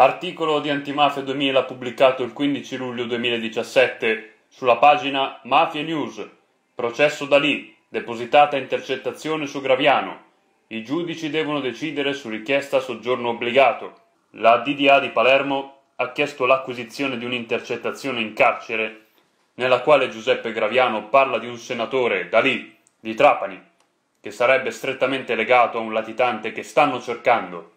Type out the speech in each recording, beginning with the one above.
Articolo di Antimafia 2000 pubblicato il 15 luglio 2017 sulla pagina Mafia News. Processo da lì. Depositata intercettazione su Graviano. I giudici devono decidere su richiesta soggiorno obbligato. La DDA di Palermo ha chiesto l'acquisizione di un'intercettazione in carcere nella quale Giuseppe Graviano parla di un senatore, da lì, di Trapani, che sarebbe strettamente legato a un latitante che stanno cercando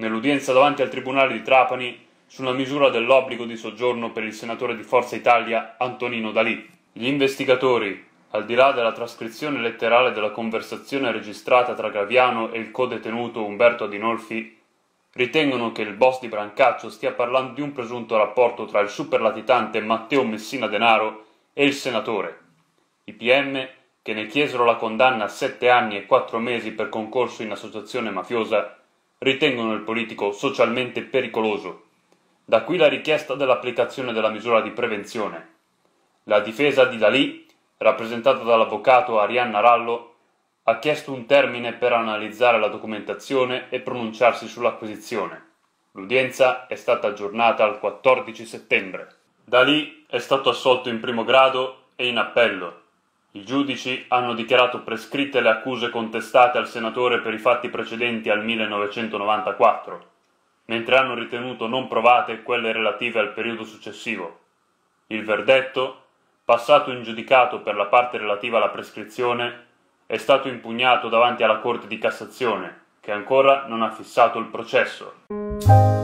nell'udienza davanti al Tribunale di Trapani sulla misura dell'obbligo di soggiorno per il senatore di Forza Italia Antonino Dalì. Gli investigatori, al di là della trascrizione letterale della conversazione registrata tra Graviano e il codetenuto Umberto Adinolfi, ritengono che il boss di Brancaccio stia parlando di un presunto rapporto tra il superlatitante Matteo Messina Denaro e il senatore. I PM, che ne chiesero la condanna a sette anni e quattro mesi per concorso in associazione mafiosa, ritengono il politico socialmente pericoloso. Da qui la richiesta dell'applicazione della misura di prevenzione. La difesa di Dalì, rappresentata dall'avvocato Arianna Rallo, ha chiesto un termine per analizzare la documentazione e pronunciarsi sull'acquisizione. L'udienza è stata aggiornata al 14 settembre. Dalì è stato assolto in primo grado e in appello i giudici hanno dichiarato prescritte le accuse contestate al senatore per i fatti precedenti al 1994, mentre hanno ritenuto non provate quelle relative al periodo successivo. Il verdetto, passato in giudicato per la parte relativa alla prescrizione, è stato impugnato davanti alla Corte di Cassazione, che ancora non ha fissato il processo.